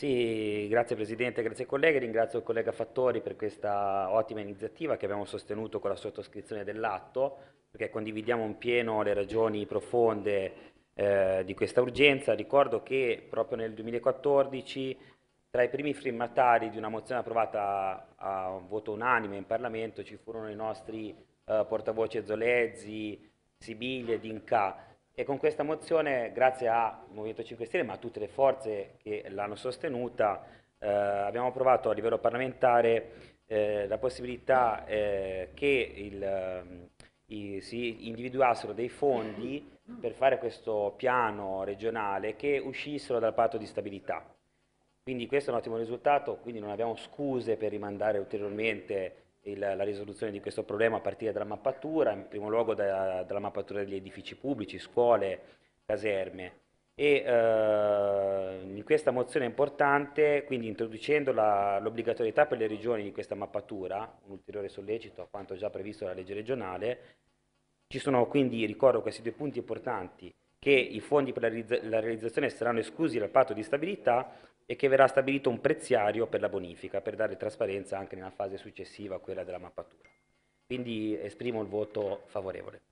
Sì, grazie Presidente, grazie colleghi, ringrazio il collega Fattori per questa ottima iniziativa che abbiamo sostenuto con la sottoscrizione dell'atto, perché condividiamo in pieno le ragioni profonde eh, di questa urgenza. Ricordo che proprio nel 2014 tra i primi firmatari di una mozione approvata a, a voto unanime in Parlamento ci furono i nostri eh, portavoce Zolezzi, Sibiglia e Dinca. E con questa mozione, grazie al Movimento 5 Stelle, ma a tutte le forze che l'hanno sostenuta, eh, abbiamo approvato a livello parlamentare eh, la possibilità eh, che il, ehm, i, si individuassero dei fondi per fare questo piano regionale che uscissero dal patto di stabilità. Quindi questo è un ottimo risultato, quindi non abbiamo scuse per rimandare ulteriormente il, la risoluzione di questo problema a partire dalla mappatura, in primo luogo da, dalla mappatura degli edifici pubblici, scuole, caserme. E eh, in questa mozione importante, quindi introducendo l'obbligatorietà per le regioni di questa mappatura, un ulteriore sollecito a quanto già previsto dalla legge regionale, ci sono quindi, ricordo questi due punti importanti, che i fondi per la realizzazione saranno esclusi dal patto di stabilità e che verrà stabilito un preziario per la bonifica per dare trasparenza anche nella fase successiva quella della mappatura. Quindi esprimo il voto favorevole.